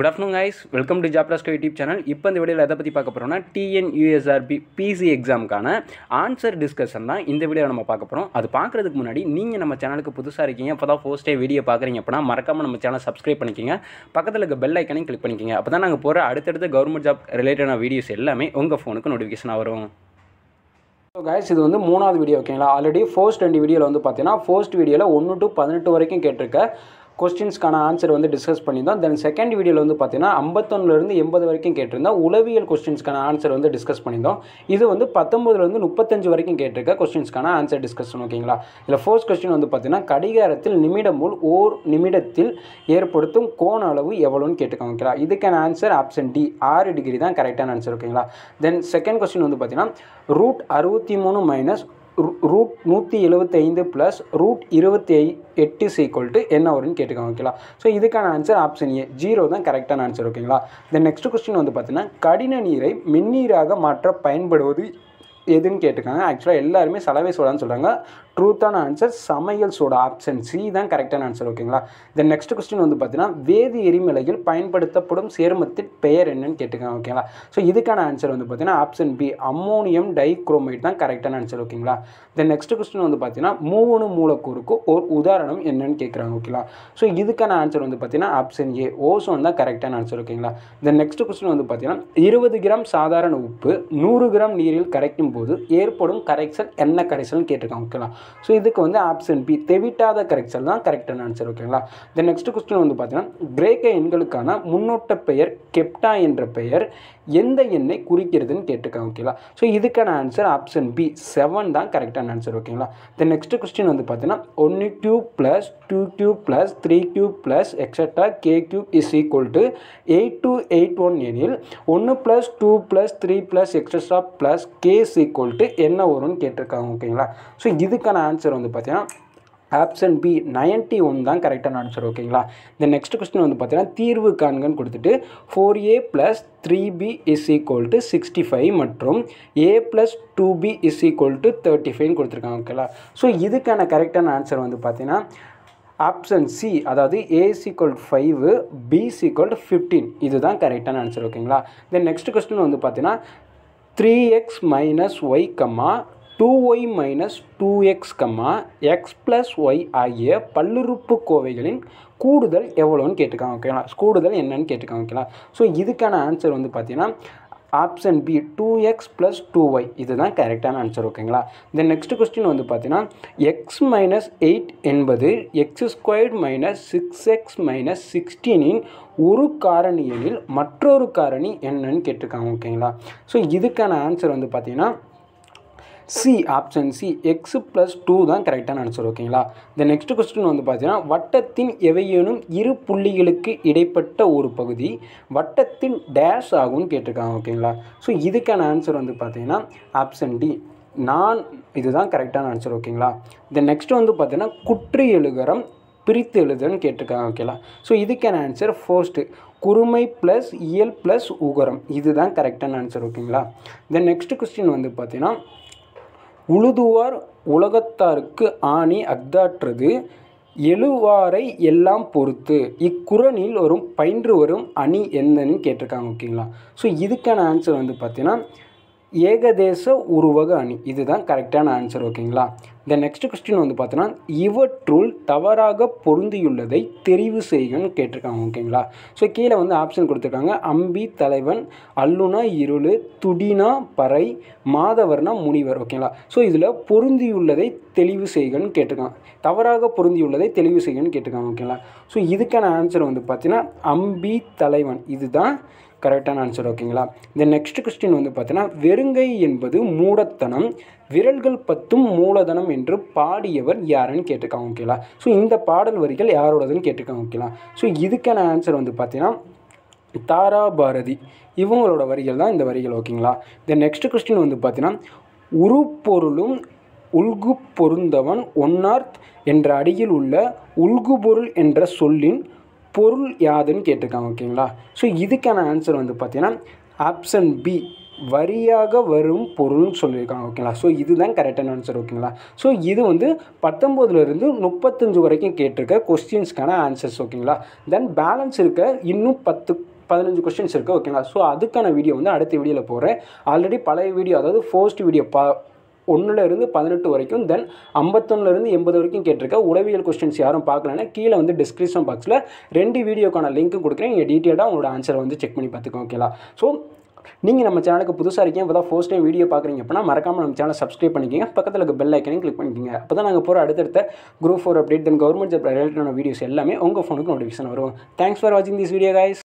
good afternoon guys welcome to job ராஸ்கோ YouTube channel இப்போ இந்த வீடியோவில் எதை பற்றி பார்க்க போகிறோம்னா டிஎன்யூஎஸ்ஆர்பி பிசி எக்ஸாமுக்கான ஆன்சர் டிஸ்கஷன் தான் இந்த வீடியோவில் நம்ம பார்க்க போகிறோம் அது பார்க்குறதுக்கு முன்னாடி நீங்கள் நம்ம சேனலுக்கு புதுசாக இருக்கீங்க இப்போ தான் ஃபர்ஸ்ட் டே வீடியோ பார்க்குறீங்க அப்படின்னா மறக்காமல் நம்ம சேனல் சப்ஸ்கிரைப் பண்ணிக்கிங்க பக்கத்தில் இருக்க பெல் ஐக்கனையும் கிளிக் பண்ணிக்கிங்க அப்போ தான் நாங்கள் போகிற அடுத்தடுத்த கவர்மெண்ட் ஜாப் ரிலேட்டடான வீடியோஸ் எல்லாமே உங்கள் ஃபோனுக்கு நோட்டிஃபிகேஷனாக வரும் ஸோ கைஸ் இது வந்து மூணாவது வீடியோ ஓகேங்களா ஆல்ரெடி ஃபர்ஸ்ட் ரெண்டு வீடியோவில் வந்து பார்த்தீங்கன்னா ஃபர்ஸ்ட் வீடியோவில் ஒன்று டு பதினெட்டு வரைக்கும் கேட்டிருக்க கொஸ்டின்ஸ்க்கான ஆன்சர் வந்து டிஸ்கஸ் பண்ணியிருந்தோம் தென் செகண்ட் வீடியோவில் வந்து பார்த்தீங்கன்னா ஐம்பத்தொன்னுலேருந்து எண்பது வரைக்கும் கேட்டிருந்தோம் உளவியல் கொஸ்டின்ஸ்க்கான ஆன்சர் வந்து டிஸ்கஸ் பண்ணியிருந்தோம் இது வந்து பத்தொம்பதுலேருந்து முப்பத்தஞ்சு வரைக்கும் கேட்டிருக்க கொஸ்டின்ஸ்க்கான ஆன்சர் டிஸ்கஸ் ஓகேங்களா இதில் ஃபோர்ஸ் கொஸ்டின் வந்து பார்த்தீங்கன்னா கடிகாரத்தில் நிமிடம் முல் ஓர் நிமிடத்தில் ஏற்படுத்தும் கோண அளவு எவ்வளோன்னு கேட்டுக்கோங்க ஓகேங்களா இதுக்கான ஆன்சர் ஆப்ஷன் டி ஆறு டிகிரி தான் கரெக்டான ஆன்சர் ஓகேங்களா தென் செகண்ட் கொஸ்டின் வந்து பார்த்தீங்கன்னா ரூட் அறுபத்தி மூணு மைனஸ் ரூட் நூற்றி எழுபத்தைந்து ப்ளஸ் ரூட் இருபத்தி ஐ எட்டு சீக்வல் டு என்ன வரும்னு கேட்டுக்கோங்க ஓகேங்களா ஸோ இதுக்கான ஆன்சர் ஆப்ஷன் ஏ ஜீரோ தான் கரெக்டான ஆன்சர் ஓகேங்களா தென் நெக்ஸ்ட் கொஸ்டின் வந்து பார்த்தீங்கன்னா கடின நீரை மின்னீராக மாற்ற பயன்படுவது எதுன்னு கேட்டுக்காங்க ஆக்சுவலாக எல்லாருமே சலவை சோடான்னு சொல்கிறாங்க ட்ரூத்தான ஆன்சர் சமையல்ஸோட ஆப்ஷன் சி தான் கரெக்டான ஆன்சர் ஓகேங்களா தென் நெக்ஸ்ட் கொஸ்டின் வந்து பார்த்தீங்கன்னா வேதி எரிமலையில் பயன்படுத்தப்படும் சேர்மத்தின் பெயர் என்னன்னு கேட்டுக்கோங்க ஓகேங்களா ஸோ இதுக்கான ஆன்சர் வந்து பார்த்தீங்கன்னா ஆப்ஷன் பி அம்மோனியம் டைக்ரோமைட் தான் கரெக்டான ஆன்சர் ஓகேங்களா தென் நெக்ஸ்ட் கொஸ்டின் வந்து பார்த்தீங்கன்னா மூணு மூலக்கூறுக்கு ஒரு உதாரணம் என்னன்னு கேட்குறாங்க ஓகேங்களா ஸோ இதுக்கான ஆன்சர் வந்து பார்த்தீங்கன்னா ஆப்ஷன் ஏ ஓசோன் தான் கரெக்டான ஆன்சர் ஓகேங்களா தென் நெக்ஸ்ட் கொஸ்டின் வந்து பார்த்தீங்கன்னா இருபது கிராம் சாதாரண உப்பு நூறு கிராம் நீரில் கரைக்கும் போது ஏற்படும் கரைசல் என்ன கரைசல்னு கேட்டிருக்காங்க ஓகேங்களா ஸோ இதுக்கு வந்து ஆப்ஷன் பி தெவிட்டாத கரெக்சல் தான் கரெக்டான ஆன்சர் ஓகேங்களா தென் நெக்ஸ்ட் கொஸ்டின் வந்து பார்த்தீங்கன்னா கிரேக்க எண்களுக்கான முன்னோட்ட பெயர் கெப்டா என்ற பெயர் எந்த எண்ணை குறிக்கிறதுன்னு கேட்டுக்காங்க ஓகேங்களா ஸோ இதுக்கான ஆன்சர் ஆப்ஷன் பி செவன் தான் கரெக்டான ஆன்சர் ஓகேங்களா தென் நெக்ஸ்ட் கொஸ்டின் வந்து பார்த்தீங்கன்னா ஒன்று cube plus two cube plus three cube plus extra K cube is equal to eight two eight one எனில் ஒன்று plus two plus three plus extra plus is equal to என்ன வரும்னு கேட்டிருக்காங்க ஓகேங்களா so இதுக்கான ஆன்சர் வந்து பார்த்தீங்கன்னா ஆப்ஷன் பி நைன்ட்டி ஒன் தான் கரெக்டான ஆன்சர் ஓகேங்களா இந்த நெக்ஸ்ட் கொஸ்டின் வந்து பார்த்தீங்கன்னா தீர்வு காண்கன்னு கொடுத்துட்டு four A plus three B is equal to sixty five மற்றும் A plus two B is equal to thirty ஃபைவ்னு கொடுத்துருக்காங்க ஓகேங்களா ஸோ இதுக்கான கரெக்டான ஆன்சர் வந்து பார்த்தீங்கன்னா ஆப்ஷன் சி அதாவது A is equal five B is equal fifteen இதுதான் கரெக்டான ஆன்சர் ஓகேங்களா தென் நெக்ஸ்ட் கொஸ்டின் வந்து பார்த்தீங்கன்னா three X minus Y comma two Y minus two X comma X plus Y ஆகிய பல்லுறுப்பு கோவைகளின் கூடுதல் எவ்வளோன்னு கேட்டுக்காங்க ஓகேங்களா கூடுதல் என்னன்னு கேட்டுக்காங்க ஓகேங்களா ஸோ இதுக்கான ஆன்சர் வந்து பார்த்தீங்கன்னா option B two X plus two Y இதுதான் கரெக்டான ஆன்சர் ஓகேங்களா தென் நெக்ஸ்ட் கொஸ்டின் வந்து பார்த்தீங்கன்னா எக்ஸ் மைனஸ் எயிட் என்பது X squared minus six X minus சிக்ஸ்டீனின் ஒரு காரணியனில் மற்றொரு காரணி என்னன்னு கேட்டிருக்காங்க ஓகேங்களா ஸோ இதுக்கான ஆன்சர் வந்து பார்த்திங்கன்னா C option C X plus two தான் கரெக்டான ஆன்சர் ஓகேங்களா இந்த நெக்ஸ்ட் கொஸ்டின் வந்து பார்த்தீங்கன்னா வட்டத்தின் எவையேனும் இரு புள்ளிகளுக்கு இடைப்பட்ட ஒரு பகுதி வட்டத்தின் டேஷ் ஆகும்னு கேட்டிருக்காங்க ஓகேங்களா ஸோ இதுக்கான ஆன்சர் வந்து பார்த்தீங்கன்னா ஆப்ஷன் டி நான் இதுதான் கரெக்டான ஆன்சர் ஓகேங்களா இந்த நெக்ஸ்ட் வந்து பார்த்தீங்கன்னா குற்று எழுகரம் பிரித்து எழுதுன்னு கேட்டிருக்காங்க ஓகேங்களா ஸோ இதுக்கான ஆன்சர் ஃபர்ஸ்ட்டு குறுமை ப்ளஸ் இயல் ப்ளஸ் உகரம் இதுதான் கரெக்டான ஆன்சர் ஓகேங்களா தென் நெக்ஸ்ட் கொஸ்டின் வந்து பார்த்தீங்கன்னா உழுதுவார் உலகத்தாருக்கு ஆணி அக்தாற்றது எழுவாரை எல்லாம் பொறுத்து இக்குறனில் வரும் பயின்று வரும் அணி என்னன்னு கேட்டிருக்காங்க ஓகேங்களா ஸோ இதுக்கான ஆன்சர் வந்து பார்த்தீங்கன்னா ஏகதேச உருவக அணி இதுதான் கரெக்டான ஆன்சர் ஓகேங்களா இந்த நெக்ஸ்ட் கொஸ்டின் வந்து பார்த்தோன்னா இவற்றுள் தவறாக பொருந்தியுள்ளதை தெரிவு செய்கன்னு கேட்டிருக்காங்க ஓகேங்களா ஸோ கீழே வந்து ஆப்ஷன் கொடுத்துருக்காங்க அம்பி தலைவன் அல்லுனா இருள் துடினா பறை மாதவர்னா முனிவர் ஓகேங்களா ஸோ இதில் பொருந்தியுள்ளதை தெளிவு செய்கன்னு கேட்டிருக்காங்க தவறாக பொருந்தியுள்ளதை தெளிவு செய்கன்னு கேட்டிருக்காங்க ஓகேங்களா ஸோ இதுக்கான ஆன்சர் வந்து பார்த்தீங்கன்னா அம்பி தலைவன் இதுதான் கரெக்டான ஆன்சர் ஓகேங்களா இந்த நெக்ஸ்ட் கொஸ்டின் வந்து பார்த்தீங்கன்னா வெறுங்கை என்பது மூடத்தனம் விரல்கள் பத்தும் மூலதனம் என்று பாடியவர் யாருன்னு கேட்டிருக்காங்க ஓகேங்களா ஸோ இந்த பாடல் வரிகள் யாரோடதுன்னு கேட்டிருக்காங்க ஓகேங்களா ஸோ இதுக்கான ஆன்சர் வந்து பார்த்தீங்கன்னா தாரா பாரதி இவங்களோட வரிகள் தான் இந்த வரிகள் ஓகேங்களா இந்த நெக்ஸ்ட் கொஸ்டின் வந்து பார்த்தீங்கன்னா உருப்பொருளும் உள்கு பொருந்தவன் ஒன்னார்த் என்ற அடியில் உள்ள பொருள் என்ற சொல்லின் பொருள் யாதுன்னு கேட்டிருக்காங்க ஓகேங்களா ஸோ இதுக்கான ஆன்சர் வந்து பார்த்தீங்கன்னா ஆப்ஷன் பி வரியாக வரும் பொருள்னு சொல்லியிருக்காங்க ஓகேங்களா ஸோ இதுதான் கரெக்டான ஆன்சர் ஓகேங்களா ஸோ இது வந்து பத்தொம்போதுலேருந்து முப்பத்தஞ்சு வரைக்கும் கேட்டிருக்க கொஸ்டின்ஸ்க்கான ஆன்சர்ஸ் ஓகேங்களா தென் பேலன்ஸ் இருக்க இன்னும் பத்து பதினஞ்சு கொஸ்டின்ஸ் இருக்குது ஓகேங்களா ஸோ அதுக்கான வீடியோ வந்து அடுத்த வீடியோவில் போகிறேன் ஆல்ரெடி பழைய வீடியோ அதாவது ஃபர்ஸ்ட் வீடியோ பா ஒன்றுலேருந்து பதினெட்டு வரைக்கும் தென் ஐம்பத்தொன்னுலேருந்து எண்பது வரைக்கும் கேட்டிருக்க உளவியல் கொஸ்டின்ஸ் யாரும் பார்க்கலன்னா கீழே வந்து டிஸ்கிரிப்ஷன் பாக்ஸில் ரெண்டு வீடியோக்கான லிங்க்கு கொடுக்குறேன் நீங்கள் டீட்டெயிலாக உங்களோட ஆன்சரை வந்து செக் பண்ணி பார்த்துக்கோ ஓகேலா ஸோ நீங்கள் நம்ம சேனலுக்கு புதுசாக இருக்கீங்க இப்போ தான் ஃபர்ஸ்ட் டைம் வீடியோ பார்க்குறீங்க அப்படின்னா மறக்காமல் நம்ம சேனலை சப்ஸ்கிரைப் பண்ணிக்கிங்க பக்கத்தில் இருக்க பெல் ஐக்கனையும் கிளிக் பண்ணிக்கிங்க அப்போ தான் நாங்கள் போகிற அடுத்தடுத்த group four update then government job ரிலேட்டடான வீடியோஸ் எல்லாமே உங்கள் ஃபோனுக்கு நோட்டிஃபிகேஷன் வரும் தேங்க்ஸ் ஃபார் வாட்சிங் திஸ் வீடியோ காய்ஸ்